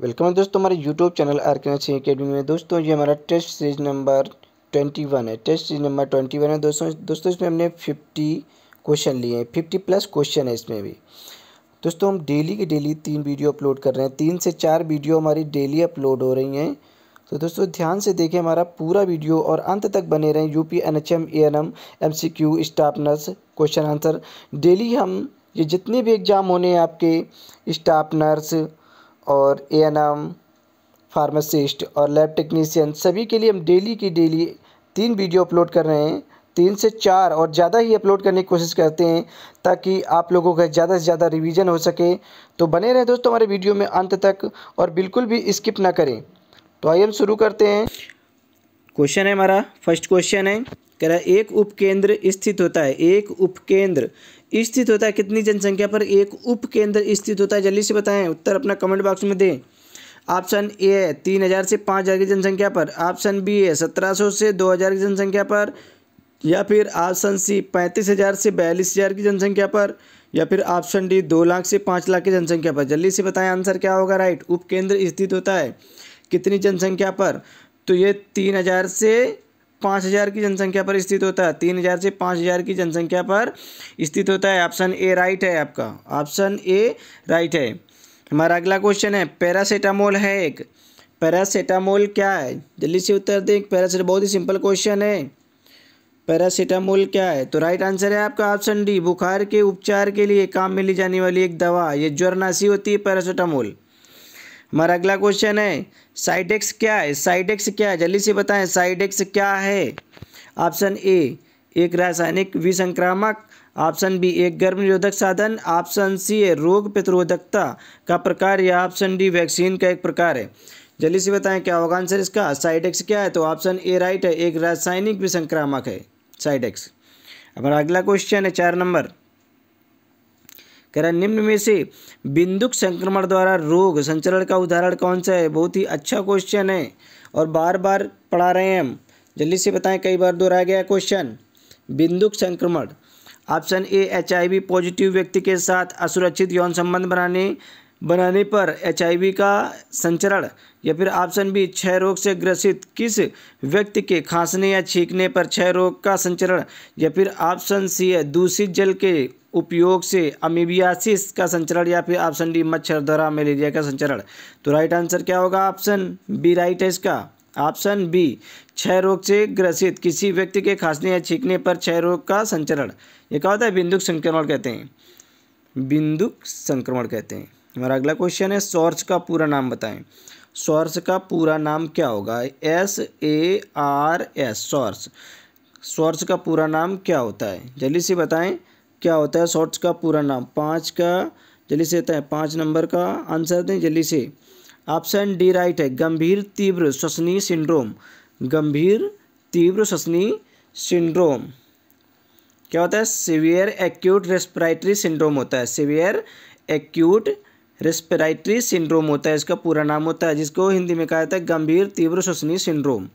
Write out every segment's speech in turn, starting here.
welcome है दोस्तों हमारे यूट्यूब चैनल आर के सिंह अकेडमी में दोस्तों ये हमारा test series number twenty one है test series number twenty one है दोस्तों दोस्तों इसमें हमने फिफ्टी क्वेश्चन लिए हैं फिफ्टी प्लस क्वेश्चन है इसमें भी दोस्तों हम डेली की डेली तीन वीडियो अपलोड कर रहे हैं तीन से चार वीडियो हमारी डेली अपलोड हो रही हैं तो दोस्तों ध्यान से देखें हमारा पूरा वीडियो और अंत तक बने रहें U P N H M A N M M C Q staff nurse question answer daily हम ये जितने भी एग्ज़ाम होने हैं आपके स्टाफ नर्स और ए एन एम फार्मासिस्ट और लैब टेक्नीसियन सभी के लिए हम डेली की डेली तीन वीडियो अपलोड कर रहे हैं तीन से चार और ज़्यादा ही अपलोड करने की कोशिश करते हैं ताकि आप लोगों का ज़्यादा से ज़्यादा रिवीजन हो सके तो बने रहें दोस्तों हमारे वीडियो में अंत तक और बिल्कुल भी स्किप ना करें तो आइए हम शुरू करते हैं क्वेश्चन है हमारा फर्स्ट क्वेश्चन है कह रहा है एक उपकेंद्र स्थित होता है एक उपकेंद्र स्थित होता है कितनी जनसंख्या पर एक उपकेंद्र स्थित होता है जल्दी से बताएं उत्तर अपना कमेंट बॉक्स में दें ऑप्शन ए है तीन हज़ार से पाँच हज़ार की जनसंख्या पर ऑप्शन बी है सत्रह सौ से दो हज़ार की जनसंख्या पर या फिर ऑप्शन सी पैंतीस हज़ार से बयालीस हज़ार की जनसंख्या पर या फिर ऑप्शन डी दो लाख से पाँच लाख की जनसंख्या पर जल्दी से बताएं आंसर क्या होगा राइट उपकेंद्र स्थित होता है कितनी जनसंख्या पर तो ये तीन हज़ार से पाँच हज़ार की जनसंख्या पर स्थित होता है तीन हज़ार से पाँच हज़ार की जनसंख्या पर स्थित होता है ऑप्शन ए राइट है आपका ऑप्शन ए राइट है हमारा अगला क्वेश्चन है पैरासीटामोल है एक पैरासीटामोल क्या है जल्दी से उत्तर दें पैरासीट बहुत ही सिंपल क्वेश्चन है पैरासीटामोल क्या है तो राइट आंसर है आपका ऑप्शन डी बुखार के उपचार के लिए काम में ली जाने वाली एक दवा ये ज्वरनाशी होती है पैरासीटामोल हमारा अगला क्वेश्चन है साइडेक्स क्या है साइडेक्स क्या है जल्दी से बताएं साइडेक्स क्या है ऑप्शन ए एक रासायनिक विसंक्रामक ऑप्शन बी एक गर्म निरोधक साधन ऑप्शन सी है रोग प्रतिरोधकता का प्रकार या ऑप्शन डी वैक्सीन का एक प्रकार है जल्दी से बताएं क्या होगा आंसर इसका साइडेक्स क्या है तो ऑप्शन ए राइट है एक रासायनिक विसंक्रामक है साइडेक्स हमारा अगला क्वेश्चन है चार नंबर कह रहा निम्न में से बिंदुक संक्रमण द्वारा रोग संचरण का उदाहरण कौन सा है बहुत ही अच्छा क्वेश्चन है और बार बार पढ़ा रहे हैं हम जल्दी से बताएं कई बार दोहराया गया क्वेश्चन बिंदुक संक्रमण ऑप्शन ए एच पॉजिटिव व्यक्ति के साथ असुरक्षित यौन संबंध बनाने बनाने पर एचआईवी का संचरण या फिर ऑप्शन बी क्षय रोग से ग्रसित किस व्यक्ति के खांसने या छींकने पर क्षय रोग का संचरण या फिर ऑप्शन सी है दूषित जल के उपयोग से अमीबियासिस का संचरण या फिर ऑप्शन डी मच्छर द्वारा मलेरिया का संचरण तो राइट आंसर क्या होगा ऑप्शन बी राइट है इसका ऑप्शन बी क्षय रोग से ग्रसित किसी व्यक्ति के खांसने या छींकने पर क्षय रोग का संचरण ये क्या होता है बिंदुक संक्रमण कहते हैं बिंदुक संक्रमण कहते हैं हमारा अगला क्वेश्चन है सोर्स का पूरा नाम बताएं सॉर्च का पूरा नाम क्या होगा S A R S source सॉर्च का पूरा नाम क्या होता है जल्दी से बताएं क्या होता है सोर्स का पूरा नाम पाँच का जल्दी से बताएं पाँच नंबर का आंसर दें जल्दी से ऑप्शन डी राइट है गंभीर तीव्र श्वसनीय सिंड्रोम गंभीर तीव्र श्वसनीय सिंड्रोम क्या होता है सीवियर एक्यूट रेस्पिरेटरी सिंड्रोम होता है सीवियर एक्यूट रेस्पिराइटरी सिंड्रोम होता है इसका पूरा नाम होता है जिसको हिंदी में कहा जाता है गंभीर तीव्र श्वसनीय सिंड्रोम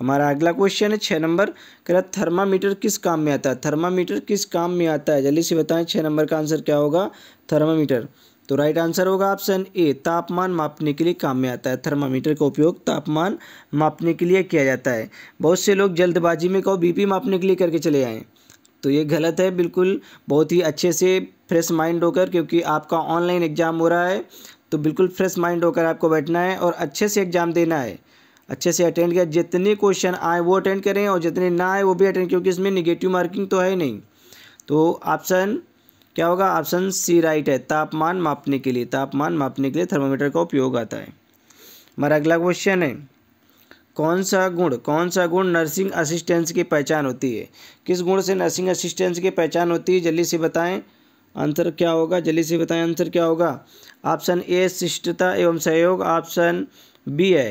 हमारा अगला क्वेश्चन है छः नंबर कह रहा थर्मामीटर किस काम में आता है थर्मामीटर किस काम में आता है जल्दी से बताएं छः नंबर का आंसर क्या होगा थर्मामीटर तो राइट आंसर होगा ऑप्शन ए तापमान मापने के लिए काम में आता है थर्मामीटर का उपयोग तापमान मापने के लिए किया जाता है बहुत से लोग जल्दबाजी में कहो बीपी मापने के लिए करके चले आएँ तो ये गलत है बिल्कुल बहुत ही अच्छे से फ्रेश माइंड होकर क्योंकि आपका ऑनलाइन एग्ज़ाम हो रहा है तो बिल्कुल फ्रेश माइंड होकर आपको बैठना है और अच्छे से एग्ज़ाम देना है अच्छे से अटेंड किया जितने क्वेश्चन आए वो अटेंड करें और जितने ना आए वो भी अटेंड क्योंकि इसमें निगेटिव मार्किंग तो है नहीं तो ऑप्शन क्या होगा ऑप्शन सी राइट है तापमान मापने के लिए तापमान मापने के लिए थर्मोमीटर का उपयोग आता है हमारा अगला क्वेश्चन है कौन सा गुण कौन सा गुण नर्सिंग असिस्टेंस की पहचान होती है किस गुण से नर्सिंग असिस्टेंस की पहचान होती है जल्दी से बताएं आंसर क्या होगा जल्दी से बताएं आंसर क्या होगा ऑप्शन ए शिष्टता एवं सहयोग ऑप्शन बी है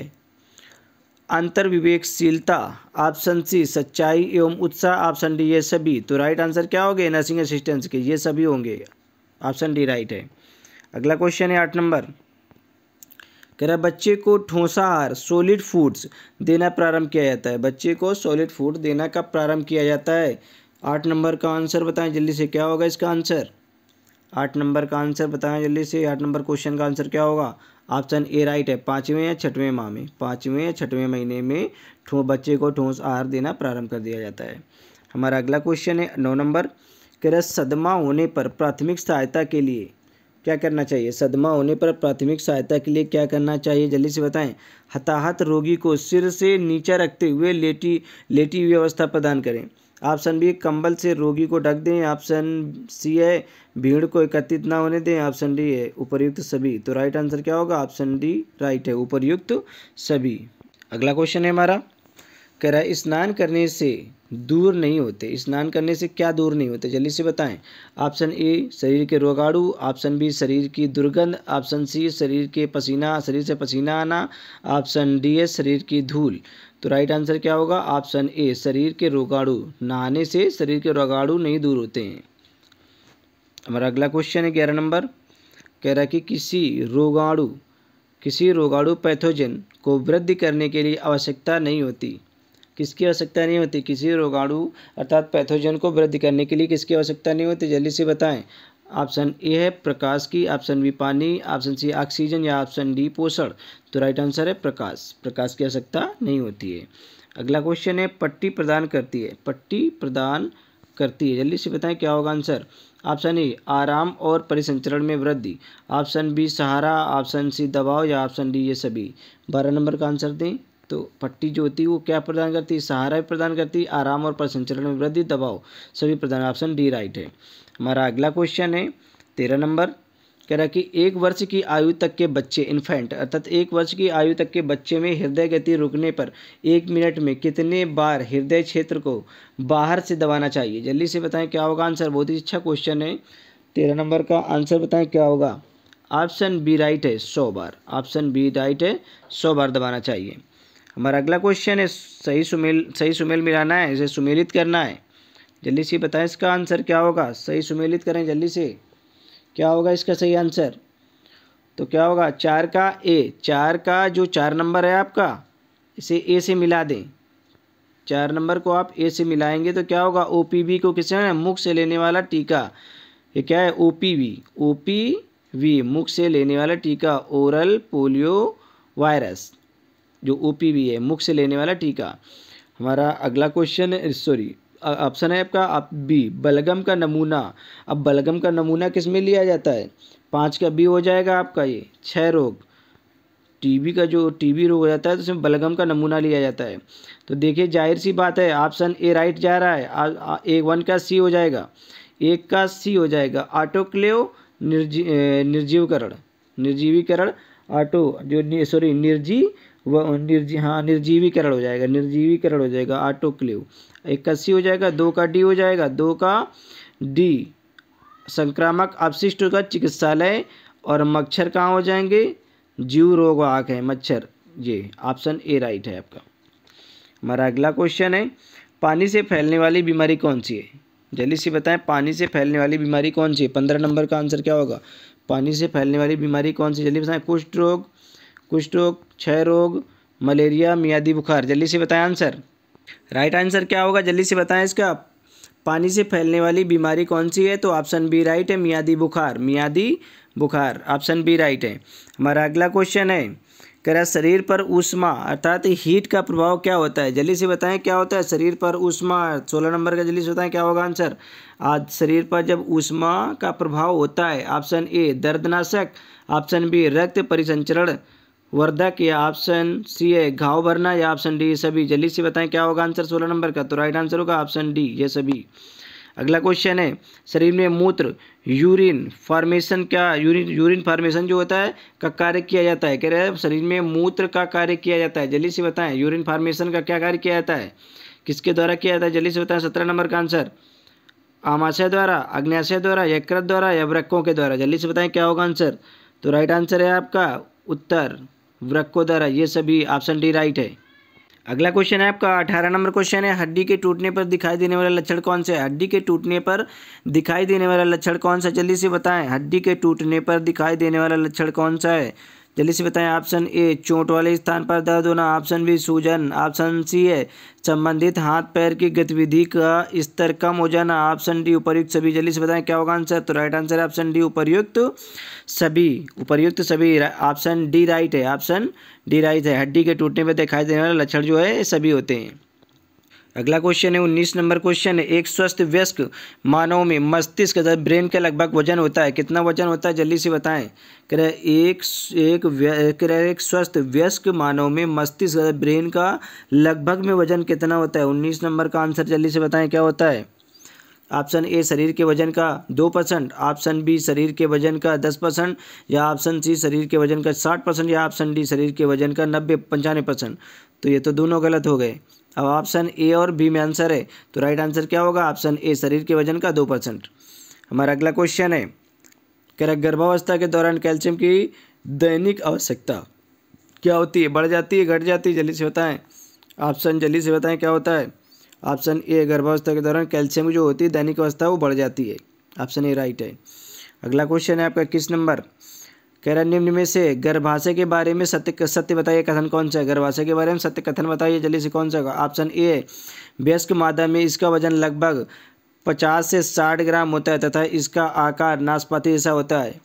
अंतर्विवेकशीलता ऑप्शन सी सच्चाई एवं उत्साह ऑप्शन डी ये सभी तो राइट आंसर क्या होगा नर्सिंग असिस्टेंस के ये सभी होंगे ऑप्शन डी राइट है अगला क्वेश्चन है आठ नंबर कह रहा बच्चे को ठोसाहार सॉलिड फूड्स देना प्रारंभ किया जाता है बच्चे को सॉलिड फूड देना कब प्रारंभ किया जाता है आठ नंबर का आंसर बताएं जल्दी से क्या होगा इसका आंसर आठ नंबर का आंसर बताएं जल्दी से आठ नंबर क्वेश्चन का आंसर क्या होगा ऑप्शन ए राइट है पाँचवें या छठवें माह में पाँचवें या छठवें महीने में ठो बच्चे को ठोस आहार देना प्रारंभ कर दिया जाता है हमारा अगला क्वेश्चन है नौ नंबर कह सदमा होने पर प्राथमिक सहायता के लिए क्या करना चाहिए सदमा होने पर प्राथमिक सहायता के लिए क्या करना चाहिए जल्दी से बताएं हताहत रोगी को सिर से नीचा रखते हुए लेटी लेटी व्यवस्था प्रदान करें ऑप्शन बी कंबल से रोगी को ढक दें ऑप्शन सी है भीड़ को एकत्रित ना होने दें ऑप्शन डी है उपरयुक्त सभी तो राइट आंसर क्या होगा ऑप्शन डी राइट है उपरयुक्त सभी अगला क्वेश्चन है हमारा कह रहा है स्नान करने से दूर नहीं होते स्नान करने से क्या दूर नहीं होते जल्दी से बताएं ऑप्शन ए शरीर के रोगाणु ऑप्शन बी शरीर की दुर्गंध ऑप्शन सी शरीर के पसीना शरीर से पसीना आना ऑप्शन डी है शरीर की धूल तो राइट आंसर क्या होगा ऑप्शन ए शरीर के रोगाणु नहाने से शरीर के रोगाणु नहीं दूर होते हैं हमारा अगला क्वेश्चन है ग्यारह नंबर कह रहा है कि किसी रोगाणु किसी रोगाणु पैथोजन को वृद्धि करने के लिए आवश्यकता नहीं होती किसकी आवश्यकता नहीं होती किसी रोगाणु अर्थात पैथोजन को वृद्धि करने के लिए किसकी आवश्यकता नहीं होती जल्दी से बताएं ऑप्शन ए है प्रकाश की ऑप्शन बी पानी ऑप्शन सी ऑक्सीजन या ऑप्शन डी पोषण तो राइट आंसर है प्रकाश प्रकाश की आवश्यकता नहीं होती है अगला क्वेश्चन है पट्टी प्रदान करती है पट्टी प्रदान करती है जल्दी से बताएं क्या होगा आंसर ऑप्शन ए आराम और परिसंचरण में वृद्धि ऑप्शन बी सहारा ऑप्शन सी दबाव या ऑप्शन डी ये सभी बारह नंबर का आंसर दें तो पट्टी जो होती है वो क्या प्रदान करती है सहारा भी प्रदान करती है आराम और परिसंचरण में वृद्धि दबाव सभी प्रदान ऑप्शन डी राइट है हमारा अगला क्वेश्चन है तेरह नंबर कह रहा कि एक वर्ष की आयु तक के बच्चे इन्फेंट अर्थात एक वर्ष की आयु तक के बच्चे में हृदय गति रुकने पर एक मिनट में कितने बार हृदय क्षेत्र को बाहर से दबाना चाहिए जल्दी से बताएं क्या होगा आंसर बहुत ही अच्छा क्वेश्चन है तेरह नंबर का आंसर बताएं क्या होगा ऑप्शन बी राइट है सौ बार ऑप्शन बी राइट है सौ बार दबाना चाहिए हमारा अगला क्वेश्चन है सही सुमेल सही सुमेल मिलाना है इसे सुमेलित करना है जल्दी से बताएं इसका आंसर क्या होगा सही सुमेलित करें जल्दी से क्या होगा इसका सही आंसर तो क्या होगा चार का ए चार का जो चार नंबर है आपका इसे ए से मिला दें चार नंबर को आप ए से मिलाएंगे तो क्या होगा ओ पी वी को किसे है मुख से लेने वाला टीका ये क्या है O P V O P V मुख से लेने वाला टीका ओरल पोलियो वायरस जो ओ पी वी है मुख से लेने वाला टीका हमारा अगला क्वेश्चन सॉरी ऑप्शन है आपका आप बी बलगम का नमूना अब बलगम का नमूना किस में लिया जाता है पाँच का बी हो जाएगा आपका ये छः रोग टीबी का जो टीबी रोग हो जाता है तो उसमें बलगम का नमूना लिया जाता है तो देखिए जाहिर सी बात है ऑप्शन ए राइट जा रहा है ए वन का सी हो जाएगा एक का सी हो जाएगा ऑटोक्लेव निर्जी निर्जीवकरण निर्जीवीकरण ऑटो जो सॉरी निर्जी वह निर्जी हाँ निर्जीवीकरण हो जाएगा निर्जीवीकरण हो जाएगा आटोक्लेव इक्यासी हो जाएगा दो का डी हो जाएगा दो का डी संक्रामक अपशिष्ट का चिकित्सालय और मच्छर कहाँ हो जाएंगे जीव आँख है मच्छर ये ऑप्शन ए राइट है आपका हमारा अगला क्वेश्चन है पानी से फैलने वाली बीमारी कौन सी है जल्दी से बताएं पानी से फैलने वाली बीमारी कौन सी है पंद्रह नंबर का आंसर क्या होगा पानी से फैलने वाली बीमारी कौन सी जल्दी बताएं कुष्ठ रोग कुष्ठ रोग क्षय रोग मलेरिया मियादी बुखार जल्दी से बताएं आंसर राइट आंसर क्या होगा जल्दी से बताएं इसका पानी से फैलने वाली बीमारी कौन सी है तो ऑप्शन बी राइट है मियादी बुखार मियादी बुखार ऑप्शन बी राइट है हमारा अगला क्वेश्चन है कह रहा शरीर पर ऊष्मा अर्थात हीट का प्रभाव क्या होता है जल्दी से बताएं क्या होता है शरीर पर ऊष्मा सोलह नंबर का जल्दी से बताएं क्या होगा आंसर आज शरीर पर जब ऊष्मा का प्रभाव होता है ऑप्शन ए दर्दनाशक ऑप्शन बी रक्त परिसंचरण वर्धा की ऑप्शन सी है घाव भरना या ऑप्शन डी सभी जल्दी से बताएं क्या होगा आंसर सोलह नंबर का तो राइट आंसर होगा ऑप्शन डी ये सभी अगला क्वेश्चन है शरीर में मूत्र यूरिन फॉर्मेशन क्या यूरिन यूरिन फॉर्मेशन जो होता है का कार्य किया जाता है कह रहे हैं शरीर में मूत्र का कार्य किया जाता है जल्दी से बताएं यूरिन फॉर्मेशन का क्या कार्य किया जाता है किसके द्वारा किया जाता है जल्दी से बताएं सत्रह नंबर का आंसर आमाशय द्वारा अग्नियाशय द्वारा यकृत द्वारा या वृक्कों के द्वारा जल्दी से बताएं क्या होगा आंसर तो राइट आंसर है आपका उत्तर वृक्कोदर दर ये सभी ऑप्शन डी राइट है अगला क्वेश्चन है आपका अठारह नंबर क्वेश्चन है हड्डी के टूटने पर दिखाई देने वाला लक्षण कौन सा है हड्डी के टूटने पर दिखाई देने वाला लक्षण कौन सा जल्दी से बताएं हड्डी के टूटने पर दिखाई देने वाला लक्षण कौन सा है जल्दी से बताएं ऑप्शन ए चोट वाले स्थान पर दर्द होना ऑप्शन बी सूजन ऑप्शन सी है संबंधित हाथ पैर की गतिविधि का स्तर कम हो जाना ऑप्शन डी उपरयुक्त सभी जल्दी से बताएं क्या होगा आंसर तो राइट आंसर ऑप्शन डी उपरयुक्त सभी उपरयुक्त सभी ऑप्शन डी राइट है ऑप्शन डी राइट है हड्डी के टूटने पर दिखाई देने वाले लक्षण जो है सभी होते हैं अगला क्वेश्चन है उन्नीस नंबर क्वेश्चन है एक स्वस्थ व्यस्क मानव में मस्तिष्क का ब्रेन के लगभग वजन होता है कितना वजन होता है जल्दी से बताएं करे एक एक करे एक स्वस्थ व्यस्क मानव में मस्तिष्क का ब्रेन का लगभग में वजन कितना होता है उन्नीस नंबर का आंसर जल्दी से बताएं क्या होता है ऑप्शन ए शरीर के वजन का दो परसेंट ऑप्शन बी शरीर के वजन का दस परसेंट या ऑप्शन सी शरीर के वजन का साठ परसेंट या ऑप्शन डी शरीर के वजन का नब्बे पंचानवे परसेंट तो ये तो दोनों गलत हो गए अब ऑप्शन ए और बी में आंसर है तो राइट आंसर क्या होगा ऑप्शन ए शरीर के वजन का दो परसेंट हमारा अगला क्वेश्चन है कह गर्भावस्था के दौरान कैल्शियम की दैनिक आवश्यकता क्या होती है बढ़ जाती है घट जाती है जल्दी से बताएं ऑप्शन जल्दी से बताएं क्या होता है ऑप्शन ए गर्भावस्था के दौरान कैल्शियम जो होती है दैनिक अवस्था वो बढ़ जाती है ऑप्शन ए राइट है अगला क्वेश्चन है आपका किस नंबर कह रहा निम्न में से गर्भाशय के बारे में सत्य सत्य बताइए कथन कौन सा है गर्भाशय के बारे में सत्य कथन बताइए जल्दी से कौन सा ऑप्शन ए वयस्क मादा में इसका वजन लगभग पचास से साठ ग्राम होता है तथा इसका आकार नाशपाती जैसा होता है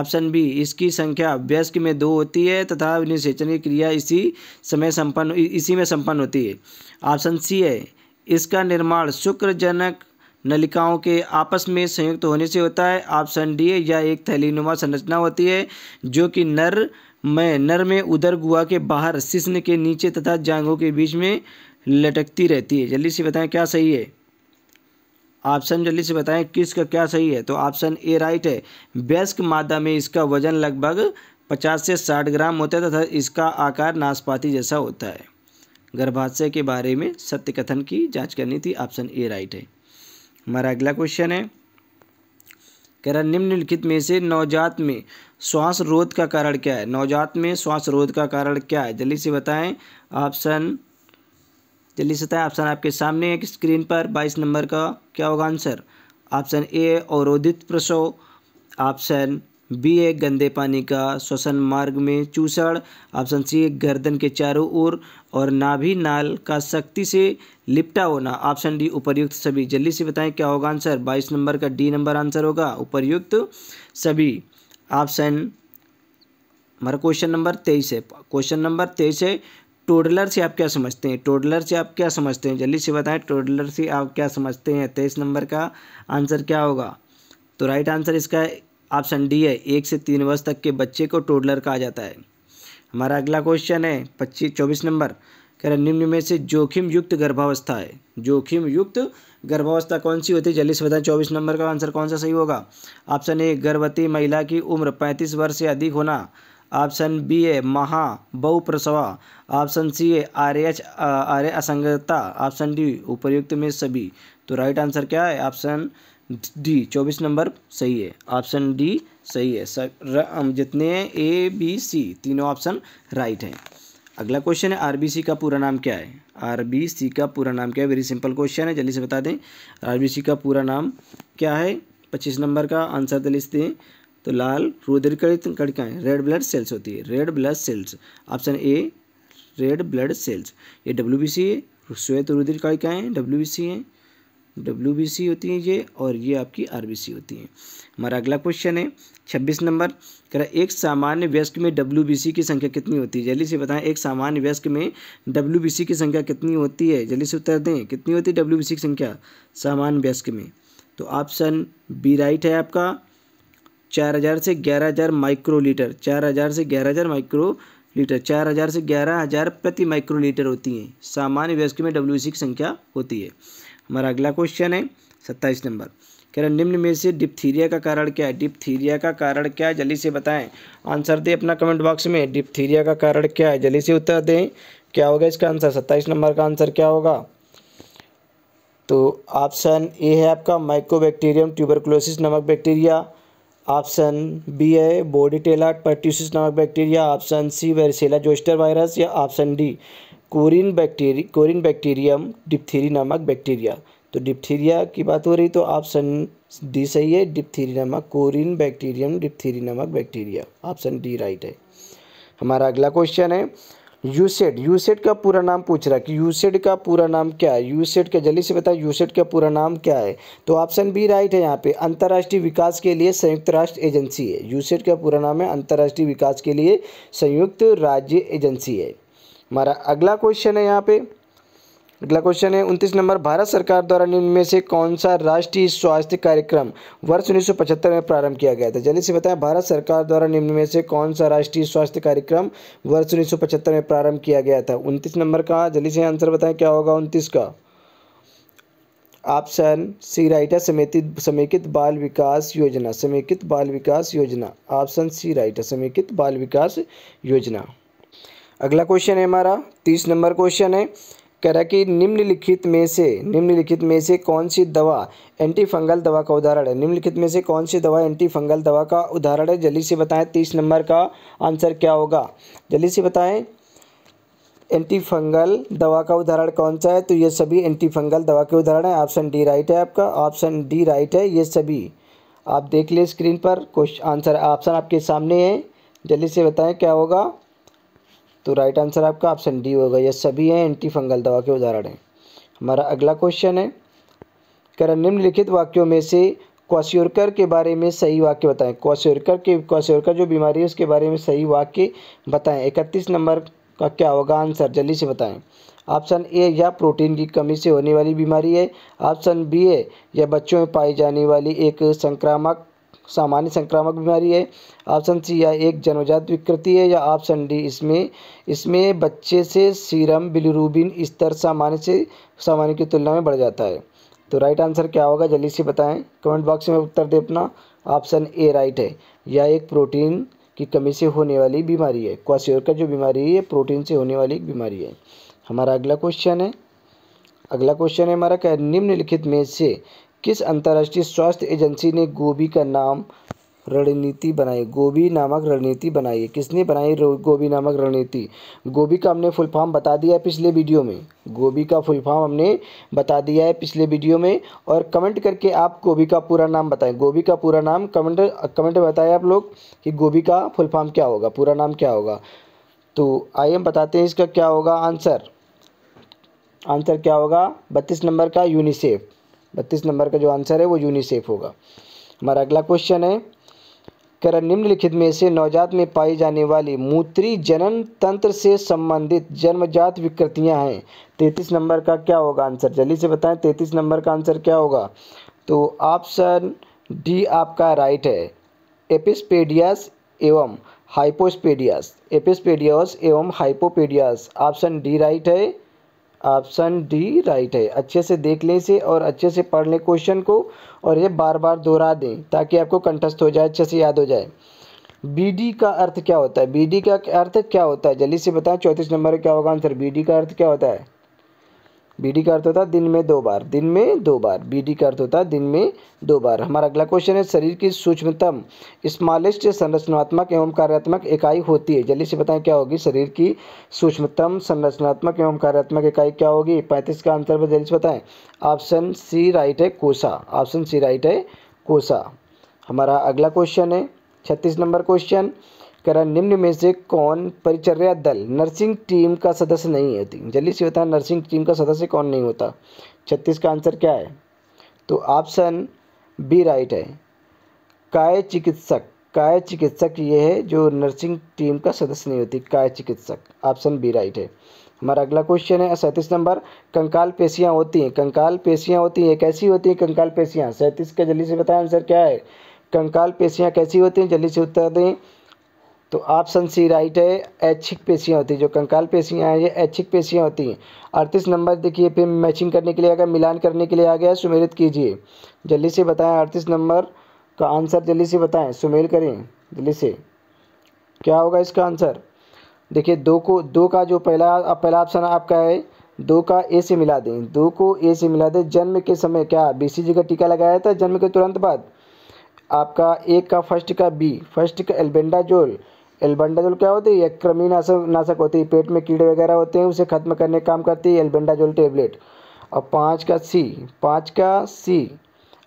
ऑप्शन बी इसकी संख्या व्यस्क में दो होती है तथा निषेचन की क्रिया इसी समय संपन्न इसी में संपन्न होती है ऑप्शन सी है इसका निर्माण शुक्रजनक नलिकाओं के आपस में संयुक्त होने से होता है ऑप्शन डी या एक थैलीनुमा संरचना होती है जो कि नर में नर में उदर गुआ के बाहर शिश्न के नीचे तथा जांघों के बीच में लटकती रहती है जल्दी से बताएं क्या सही है ऑप्शन जल्दी से बताएं किसका क्या सही है तो ऑप्शन ए राइट है व्यस्क मादा में इसका वजन लगभग पचास से साठ ग्राम होता है तथा इसका आकार नाशपाती जैसा होता है गर्भाशय के बारे में सत्य कथन की जांच करनी थी ऑप्शन ए राइट है हमारा अगला क्वेश्चन है कह रहा निम्नलिखित में से नवजात में श्वास रोध का कारण क्या है नवजात में श्वास रोध का कारण क्या है जल्दी से बताएं ऑप्शन जल्दी से बताएं ऑप्शन आपके सामने एक स्क्रीन पर बाईस नंबर का क्या होगा आंसर ऑप्शन ए अवरोधित प्रसव ऑप्शन बी है गंदे पानी का श्वसन मार्ग में चूसण ऑप्शन सी है गर्दन के चारों ओर और नाभि नाल का सख्ती से लिपटा होना ऑप्शन डी उपर्युक्त सभी जल्दी से बताएं क्या होगा आंसर बाईस नंबर का डी नंबर आंसर होगा उपर्युक्त सभी ऑप्शन हमारा क्वेश्चन नंबर तेईस है क्वेश्चन नंबर तेईस है टोडलर से आप क्या समझते हैं टोडलर से आप क्या समझते हैं जल्दी से बताएं टोडलर से आप क्या समझते हैं तेईस नंबर का आंसर क्या होगा तो राइट आंसर इसका ऑप्शन डी है एक से तीन वर्ष तक के बच्चे को टोडलर कहा जाता है हमारा अगला क्वेश्चन है पच्चीस चौबीस नंबर कह रहे निम्न में से जोखिम युक्त गर्भावस्था है जोखिम युक्त गर्भावस्था कौन सी होती है जल्दी से बताएं चौबीस नंबर का आंसर कौन सा सही होगा ऑप्शन ए गर्भवती महिला की उम्र पैंतीस वर्ष से अधिक होना ऑप्शन बी है महा बहुप्रसवा ऑप्शन सी है आर्यच आर्य असंगता ऑप्शन डी उपयुक्त में सभी तो राइट आंसर क्या है ऑप्शन डी चौबीस नंबर सही है ऑप्शन डी सही है सर जितने ए बी सी तीनों ऑप्शन राइट हैं अगला क्वेश्चन है आरबीसी का पूरा नाम क्या है आरबीसी का पूरा नाम क्या है वेरी सिंपल क्वेश्चन है जल्दी से बता दें आरबीसी का पूरा नाम क्या है पच्चीस नंबर का आंसर दलिस दें तो लाल रुद्रकृत कड़काएँ रेड ब्लड सेल्स होती है red blood cells option A red blood cells ये डब्ल्यू बी सी है श्वेत रुधिर कड़काएँ डब्ल्यू बी सी हैं डब्ल्यू बी सी होती हैं ये और ये आपकी आर बी सी होती हैं हमारा अगला क्वेश्चन है छब्बीस नंबर कह एक सामान्य व्यस्क में डब्ल्यू बी सी की संख्या कितनी होती है जल्दी से बताएं एक सामान्य व्यस्क में डब्ल्यू बी सी की संख्या कितनी होती है जल्दी से उत्तर दें कितनी होती है डब्ल्यू बी सी की संख्या सामान्य व्यस्क में तो ऑप्शन बी राइट है आपका चार हज़ार से ग्यारह हज़ार माइक्रो लीटर चार हज़ार से ग्यारह हज़ार माइक्रो लीटर चार हज़ार से ग्यारह हज़ार प्रति माइक्रो लीटर होती हैं सामान्य व्यस्क में डब्ल्यू की संख्या होती है हमारा अगला क्वेश्चन है सत्ताईस नंबर कह रहे निम्न में से डिप्थीरिया का कारण क्या है डिप्थीरिया का कारण क्या है जल्दी से बताएं आंसर दें अपना कमेंट बॉक्स में डिप्थीरिया का कारण क्या है जल्दी से उत्तर दें क्या होगा इसका आंसर सत्ताईस नंबर का आंसर क्या होगा तो ऑप्शन ए है आपका माइक्रोबैक्टीरियम ट्यूबरकुलोसिस नमक बैक्टीरिया ऑप्शन बी है बॉडी टेला पर्ट्यूसिस नमक bacteria option C varicella zoster virus या option D corynebacteria corynebacterium diphtheriae नामक बैक्टीरिया तो डिप्थीरिया की बात हो रही तो ऑप्शन डी सही है डिप्थीरी नामक कोरिन बैक्टीरियम डिप्थीरी नामक बैक्टीरिया ऑप्शन डी राइट है हमारा अगला क्वेश्चन है यूसेड यूसेड का पूरा नाम पूछ रहा है कि यूसेड का पूरा नाम क्या है यूसेड का जल्दी से बताओ यूसेड का पूरा नाम क्या है तो ऑप्शन बी राइट है यहाँ पे अंतर्राष्ट्रीय विकास के लिए संयुक्त राष्ट्र एजेंसी है यूसेड का पूरा नाम है अंतर्राष्ट्रीय विकास के लिए संयुक्त राज्य एजेंसी है हमारा अगला क्वेश्चन है यहाँ पे अगला क्वेश्चन है उनतीस नंबर भारत सरकार द्वारा निम्न में से कौन सा राष्ट्रीय स्वास्थ्य कार्यक्रम वर्ष 1975 में प्रारंभ किया गया था जल्दी से बताएं भारत सरकार द्वारा निम्न में से कौन सा राष्ट्रीय स्वास्थ्य कार्यक्रम वर्ष 1975 में प्रारंभ किया गया था उनतीस नंबर का जल्दी से आंसर बताएं क्या होगा उनतीस का ऑप्शन सी राइटा समेकित समेकित बाल विकास योजना समेकित बाल विकास योजना ऑप्शन सी राइटा समेकित बाल विकास योजना अगला क्वेश्चन है हमारा तीस नंबर क्वेश्चन है कह रहा कि निम्नलिखित में से निम्नलिखित में से कौन सी दवा एंटी फंगल दवा का उदाहरण है निम्नलिखित में से कौन सी दवा एंटी फंगल दवा का उदाहरण है जल्दी से बताएं तीस नंबर का आंसर क्या होगा जल्दी से बताएं एंटी फंगल दवा का उदाहरण कौन सा है तो ये सभी एंटी फंगल दवा के उदाहरण है ऑप्शन डी राइट है आपका ऑप्शन डी राइट है ये सभी आप देख लें स्क्रीन पर क्वेश्चन आंसर ऑप्शन आपके सामने है जल्दी से बताएं क्या होगा तो राइट आंसर आपका ऑप्शन डी होगा यह सभी हैं एंटी फंगल दवा के उदाहरण हैं हमारा अगला क्वेश्चन है कर निम्नलिखित वाक्यों में से क्वाश्योरकर के बारे में सही वाक्य बताएं क्वाश्योरकर के क्वाश्योरकर जो बीमारी है उसके बारे में सही वाक्य बताएं इकतीस नंबर का क्या होगा आंसर जल्दी से बताएं ऑप्शन ए या प्रोटीन की कमी से होने वाली बीमारी है ऑप्शन बी है या बच्चों में पाई जाने वाली एक संक्रामक सामान्य संक्रामक बीमारी है ऑप्शन सी या एक जन्मजात विकृति है या ऑप्शन डी इसमें इसमें बच्चे से सीरम बिलिरुबिन स्तर सामान्य से सामान्य की तुलना में बढ़ जाता है तो राइट आंसर क्या होगा जल्दी से बताएं कमेंट बॉक्स में उत्तर दे अपना ऑप्शन ए राइट है या एक प्रोटीन की कमी से होने वाली बीमारी है क्वाश्योर का जो बीमारी है प्रोटीन से होने वाली बीमारी है हमारा अगला क्वेश्चन है अगला क्वेश्चन है हमारा क्या निम्नलिखित में से किस अंतर्राष्ट्रीय स्वास्थ्य एजेंसी ने गोभी का नाम रणनीति बनाई गोभी नामक रणनीति बनाई है किसने बनाई गोभी नामक रणनीति गोभी का हमने फुल फॉर्म बता दिया है पिछले वीडियो में गोभी का फुल फॉर्म हमने बता दिया है पिछले वीडियो में और कमेंट करके आप गोभी का पूरा नाम बताएं गोभी का पूरा नाम कमेंट कमेंट बताएं आप लोग कि गोभी का फुल फॉर्म क्या होगा पूरा नाम क्या होगा तो आइए हम बताते हैं इसका क्या होगा आंसर आंसर क्या होगा बत्तीस नंबर का यूनिसेफ बत्तीस नंबर का जो आंसर है वो यूनिसेफ होगा हमारा अगला क्वेश्चन है कर निम्नलिखित में से नवजात में पाई जाने वाली मूत्री जनन तंत्र से संबंधित जन्मजात विकृतियां हैं तैंतीस नंबर का क्या होगा आंसर जल्दी से बताएं तैंतीस नंबर का आंसर क्या होगा तो ऑप्शन डी आपका राइट है एपिस्पेडियास एवं हाइपोस्पेडियास एपिस्पेडियास एवं हाइपोपेडियास ऑप्शन डी राइट है ऑप्शन डी राइट है अच्छे से देख लें इसे और अच्छे से पढ़ लें क्वेश्चन को और ये बार बार दोहरा दें ताकि आपको कंठस्थ हो जाए अच्छे से याद हो जाए बी का अर्थ क्या होता है बी का अर्थ क्या होता है जल्दी से बताएं चौंतीस नंबर क्या होगा आंसर बी का अर्थ क्या होता है बीडी का अर्थ होता है दिन में दो बार दिन में दो बार बीडी का अर्थ होता है दिन में दो बार हमारा अगला क्वेश्चन है शरीर की सूक्ष्मतम स्मॉलेस्ट संरचनात्मक एवं कार्यात्मक इकाई होती है जल्दी से बताएं क्या होगी शरीर की सूक्ष्मतम संरचनात्मक एवं कार्यात्मक इकाई क्या होगी पैंतीस का आंसर जल्दी से बताएं ऑप्शन सी राइट है कोसा ऑप्शन सी राइट है कोसा हमारा अगला क्वेश्चन है छत्तीस नंबर क्वेश्चन कह रहा है निम्न में से कौन परिचर्या दल नर्सिंग टीम का सदस्य नहीं है जल्दी से होता है नर्सिंग टीम का सदस्य कौन नहीं होता छत्तीस का आंसर क्या है तो ऑप्शन बी राइट है काय चिकित्सक काय चिकित्सक ये है जो नर्सिंग टीम का सदस्य नहीं होती काय चिकित्सक ऑप्शन बी राइट है हमारा अगला क्वेश्चन है सैंतीस नंबर कंकाल पेशियाँ होती हैं कंकाल पेशियाँ होती हैं कैसी होती हैं कंकाल पेशियाँ सैंतीस का जल्दी से बताएं आंसर क्या है कंकाल पेशियाँ कैसी होती हैं जल्दी से उत्तर दें तो ऑप्शन सी राइट है ऐच्छिक पेशियाँ होती हैं जो कंकाल पेशियाँ हैं ये ऐच्छिक पेशियाँ होती हैं अड़तीस नंबर देखिए फिर मैचिंग करने के लिए आ गया मिलान करने के लिए आ गया सुमेलित कीजिए जल्दी से बताएं अड़तीस नंबर का आंसर जल्दी से बताएं सुमेल करें जल्दी से क्या होगा इसका आंसर देखिए दो को दो का जो पहला पहला ऑप्शन आपका है दो का ए से मिला दें दो को ए से मिला दें जन्म के समय क्या जी का टीका लगाया था जन्म के तुरंत बाद आपका एक का फर्स्ट का बी फर्स्ट का एल्बेंडाजोल एल्बेंडाजोल क्या होती है एक क्रमी नाशक नाशक होती है पेट में कीड़े वगैरह होते हैं उसे खत्म करने का काम करती है एल्बेंडाजोल टेबलेट और पाँच का सी पाँच का सी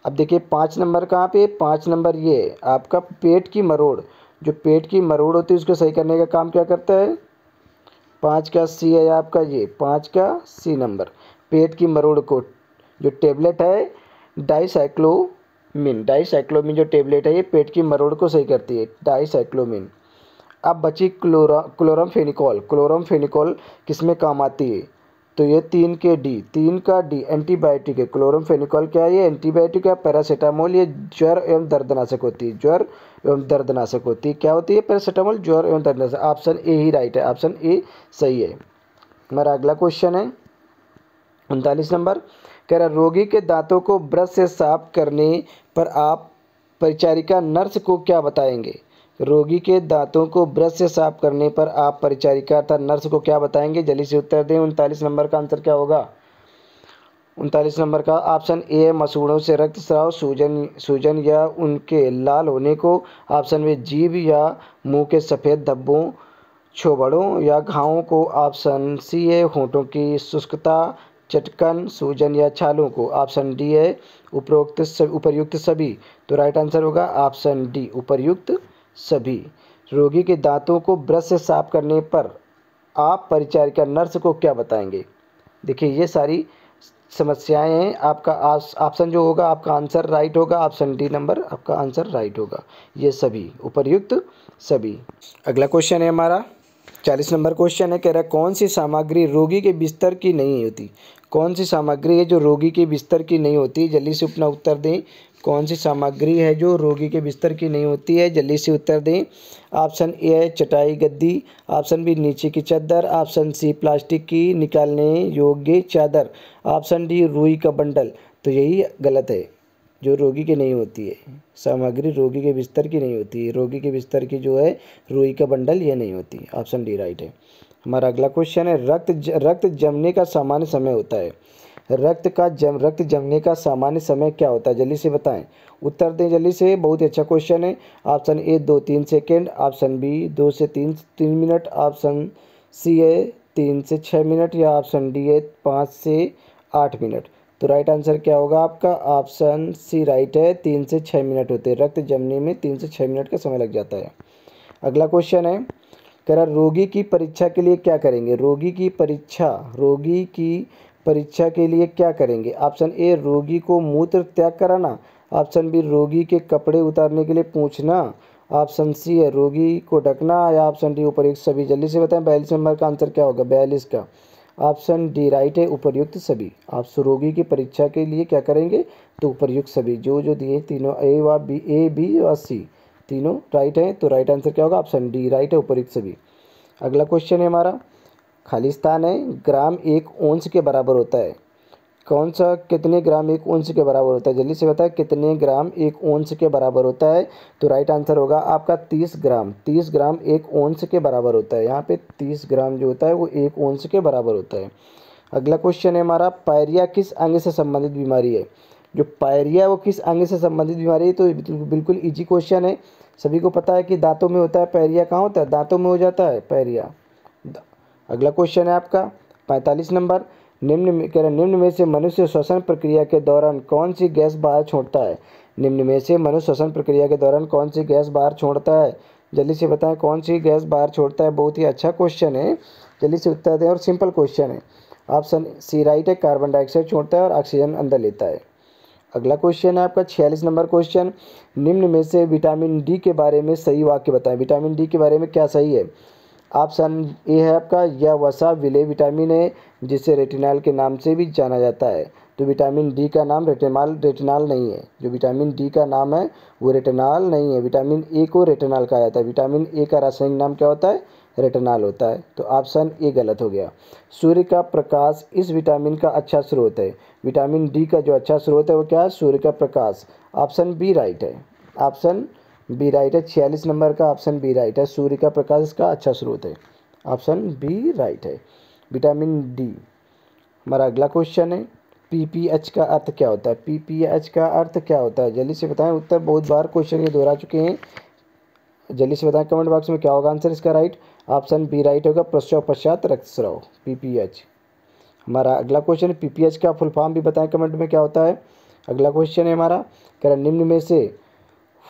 अब देखिए पाँच नंबर कहाँ पे पाँच नंबर ये आपका पेट की मरोड़ जो पेट की मरोड़ होती है उसको सही करने का काम क्या करता है पाँच का सी है आपका ये पाँच का सी नंबर पेट की मरोड़ को जो टेबलेट है डाईसाइक्लोमिन डाईसाइक्लोमिन जो टेबलेट है ये पेट की मरोड़ को सही करती है डाईसाइक्लोमिन अब बची क्लोरा क्लोरम फेनिकॉल क्लोरम फेनिकॉल किस में काम आती है तो ये तीन के डी तीन का डी एंटीबायोटिक है क्लोरम फेनिकॉल क्या है ये एंटीबायोटिक है पैरासीटामोल ये ज्वर एवं दर्दनाशक होती है ज्वर एवं दर्दनाशक होती है क्या होती है पैरासीटामोल ज्वर एवं दर्दनाशक ऑप्शन ए ही राइट है ऑप्शन ए सही है हमारा अगला क्वेश्चन है उनतालीस नंबर कह रहा रोगी के दांतों को ब्रश से साफ करने पर आप परिचारिका नर्स को क्या बताएंगे रोगी के दांतों को ब्रश से साफ करने पर आप परिचारिका अर्थात नर्स को क्या बताएंगे जल्दी से उत्तर दें उनतालीस नंबर का आंसर क्या होगा उनतालीस नंबर का ऑप्शन ए है मसूड़ों से रक्त स्राव सूजन सूजन या उनके लाल होने को ऑप्शन बी जीभ या मुंह के सफ़ेद धब्बों छोबड़ों या घावों को ऑप्शन सी है होठों की शुष्कता चटकन सूजन या छालों को ऑप्शन डी है उपरोक्त उपरयुक्त सभी तो राइट आंसर होगा ऑप्शन डी उपरयुक्त सभी रोगी के दांतों को ब्रश से साफ करने पर आप परिचारिका नर्स को क्या बताएंगे देखिए ये सारी समस्याएं हैं आपका ऑप्शन जो होगा आपका आंसर राइट होगा ऑप्शन डी नंबर आपका आंसर राइट होगा ये सभी उपरयुक्त सभी अगला क्वेश्चन है हमारा चालीस नंबर क्वेश्चन है कह रहा है कौन सी सामग्री रोगी के बिस्तर की नहीं होती कौन सी सामग्री है जो रोगी के बिस्तर की नहीं होती जल्दी से अपना उत्तर दें कौन सी सामग्री है जो रोगी के बिस्तर की नहीं होती है जल्दी से उत्तर दें ऑप्शन ए है चटाई गद्दी ऑप्शन बी नीचे की चादर ऑप्शन सी प्लास्टिक की निकालने योग्य चादर ऑप्शन डी रुई का बंडल तो यही गलत है जो रोगी की नहीं होती है सामग्री रोगी के बिस्तर की नहीं होती है रोगी के बिस्तर की जो है रुई का बंडल ये नहीं होती ऑप्शन डी राइट है हमारा अगला क्वेश्चन है रक्त ज, रक्त जमने का सामान्य समय होता है रक्त का जम रक्त जमने का सामान्य समय क्या होता है जल्दी से बताएं उत्तर दें जल्दी से बहुत ही अच्छा क्वेश्चन है ऑप्शन ए दो तीन सेकेंड ऑप्शन बी दो से तीन तीन मिनट ऑप्शन सी है तीन से छः मिनट या ऑप्शन डी है पाँच से आठ मिनट तो राइट आंसर क्या होगा आपका ऑप्शन सी राइट है तीन से छः मिनट होते हैं रक्त जमने में तीन से छः मिनट का समय लग जाता है अगला क्वेश्चन है कह रहा रोगी की परीक्षा के लिए क्या करेंगे रोगी की परीक्षा रोगी की परीक्षा के लिए क्या करेंगे ऑप्शन ए रोगी को मूत्र त्याग कराना ऑप्शन बी रोगी के कपड़े उतारने के लिए पूछना ऑप्शन सी है रोगी को ढकना या ऑप्शन डी उपरयुक्त सभी जल्दी से बताएं बयालीस नंबर का आंसर क्या होगा बयालीस का ऑप्शन डी राइट है उपरयुक्त सभी आप रोगी की परीक्षा के लिए क्या करेंगे तो उपरयुक्त सभी जो जो दिए तीनों ए व बी ए बी व सी तीनों राइट हैं तो राइट आंसर क्या होगा ऑप्शन डी राइट है उपयुक्त सभी अगला क्वेश्चन है हमारा खालिस्तान है ग्राम एक ऊंच के बराबर होता है कौन सा कितने ग्राम एक ऊंच के बराबर होता है जल्दी से बताएं कितने ग्राम एक ऊंच के बराबर होता है तो राइट आंसर होगा आपका तीस ग्राम तीस ग्राम एक ऊंच के बराबर होता है यहाँ पे तीस ग्राम जो होता है वो एक ऊंच के बराबर होता है अगला क्वेश्चन है हमारा पायरिया किस अंग से संबंधित बीमारी है जो पायरिया वो किस अंग से संबंधित बीमारी है तो बिल्कुल ईजी क्वेश्चन है सभी को पता है कि दांतों में होता है पैरिया कहाँ होता है दांतों में हो जाता है पैरिया अगला क्वेश्चन है आपका पैंतालीस नंबर निम्न कह रहे निम्न में से मनुष्य श्वसन प्रक्रिया के दौरान कौन सी गैस बाहर छोड़ता है निम्न में से मनुष्य श्वसन प्रक्रिया के दौरान कौन सी गैस बाहर छोड़ता है जल्दी से बताएं कौन सी गैस बाहर छोड़ता है बहुत ही अच्छा क्वेश्चन है जल्दी से उत्तर दें और सिंपल क्वेश्चन है ऑप्शन सी राइट है कार्बन डाइऑक्साइड छोड़ता है और ऑक्सीजन अंदर लेता है अगला क्वेश्चन है आपका छियालीस नंबर क्वेश्चन निम्न में से विटामिन डी के बारे में सही वाक्य बताएं विटामिन डी के बारे में क्या सही है ऑप्शन ए है आपका यह वसा विले विटामिन है जिसे रेटिनॉल के नाम से भी जाना जाता है तो विटामिन डी का नाम रेटेनाल रेटिनॉल नहीं है जो विटामिन डी का नाम है वो रेटेनॉल नहीं है विटामिन ए को रेटेनॉल कहा जाता है विटामिन ए का रासायनिक नाम क्या होता है रेटेनॉल होता है तो ऑप्शन ए गलत हो गया सूर्य का प्रकाश इस विटामिन का अच्छा स्रोत है विटामिन डी का जो अच्छा स्रोत है वो क्या है सूर्य का प्रकाश ऑप्शन बी राइट है ऑप्शन बी राइट है छियालीस नंबर का ऑप्शन बी राइट है सूर्य का प्रकाश का अच्छा स्रोत है ऑप्शन बी राइट है विटामिन डी हमारा अगला क्वेश्चन है पीपीएच का अर्थ क्या होता है पीपीएच का अर्थ क्या होता है जल्दी से बताएं उत्तर बहुत बार क्वेश्चन ये दोहरा चुके हैं जल्दी से बताएं कमेंट बॉक्स में क्या होगा आंसर इसका राइट ऑप्शन बी राइट होगा प्रश्न पश्चात रक्तस्राव पीपीएच हमारा अगला क्वेश्चन है पीपीएच का फुल फॉर्म भी बताएं कमेंट में क्या होता है अगला क्वेश्चन है हमारा कह निम्न में से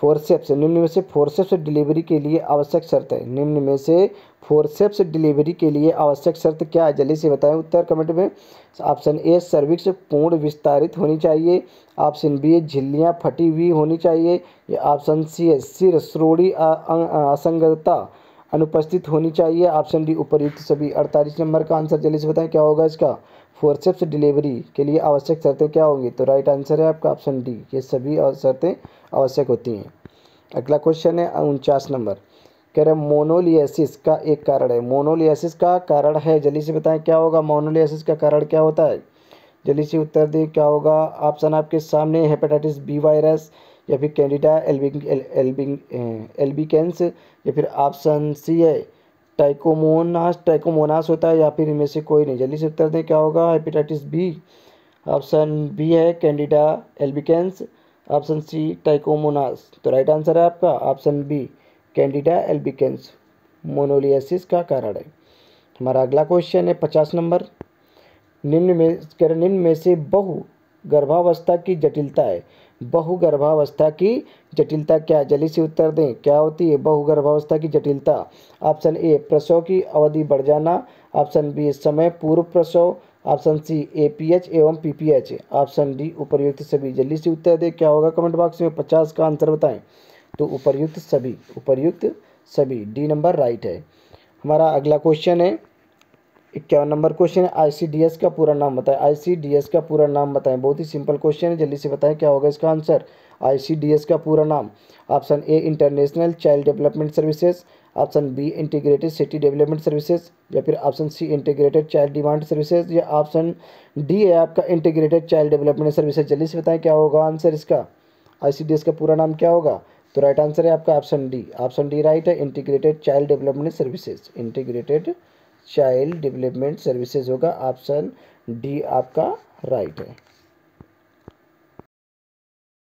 फोरसेप्स निम्न में से फोरसेप्स डिलीवरी के लिए आवश्यक शर्त है निम्न में से फोरसेप्स डिलीवरी के लिए आवश्यक शर्त क्या है जल्दी से बताएं उत्तर कमेंट में ऑप्शन ए सर्विक्स पूर्ण विस्तारित होनी चाहिए ऑप्शन बी झिल्लियाँ फटी हुई होनी चाहिए या ऑप्शन सी है सिर श्रोड़ी असंगता अनुपस्थित होनी चाहिए ऑप्शन डी उपरयुक्त सभी अड़तालीस नंबर का आंसर जल्दी से बताएं क्या होगा इसका फोरसेप्स डिलीवरी के लिए आवश्यक शर्तें क्या होंगी तो राइट आंसर है आपका ऑप्शन डी ये सभी शर्तें आवश्यक होती हैं अगला क्वेश्चन है उनचास नंबर कह रहे मोनोलियासिस का एक कारण है मोनोलियासिस का कारण है जल्दी से बताएं क्या होगा मोनोलियासिस का कारण क्या होता है जल्दी से उत्तर दें क्या होगा ऑप्शन आपके सामने हेपेटाइटिस बी वायरस या फिर कैंडिडा एल्बिंग एल्बिंग एल्बिकेंस या फिर ऑप्शन सी है टाइकोमोनास टाइकोमोनास होता है या फिर इनमें से कोई नहीं जल्दी से उत्तर दें क्या होगा हेपेटाइटिस बी ऑप्शन बी है candida albicans option C trichomonas तो राइट आंसर है आपका option B candida albicans moniliasis का कारण है हमारा अगला क्वेश्चन है पचास नंबर निम्न में निम्न में से बहु गर्भावस्था की जटिलता है बहुगर्भावस्था की जटिलता क्या है जल्दी से उत्तर दें क्या होती है बहुगर्भावस्था की जटिलता ऑप्शन ए प्रसव की अवधि बढ़ जाना ऑप्शन बी समय पूर्व प्रसव ऑप्शन सी एपीएच एवं पीपीएच ऑप्शन डी उपर्युक्त सभी जल्दी से उत्तर दें क्या होगा कमेंट बॉक्स में पचास का आंसर बताएं तो उपरयुक्त सभी उपरयुक्त सभी डी नंबर राइट है हमारा अगला क्वेश्चन है इक्यावन नंबर क्वेश्चन है एस का पूरा नाम बताएं एस का पूरा नाम बताएं बहुत ही सिंपल क्वेश्चन है जल्दी से बताएं क्या होगा इसका आंसर एस का पूरा नाम option A international child development services option B integrated city development services या फिर option C integrated child demand services या ऑप्शन डी है आपका इंटीग्रेटेड चाइल्ड डेवलपमेंट सर्विसेज जल्दी से बताएं क्या होगा आंसर इसका एस का पूरा नाम क्या होगा तो राइट आंसर है आपका option D option D right है integrated child development services integrated child development services होगा ऑप्शन डी आपका राइट है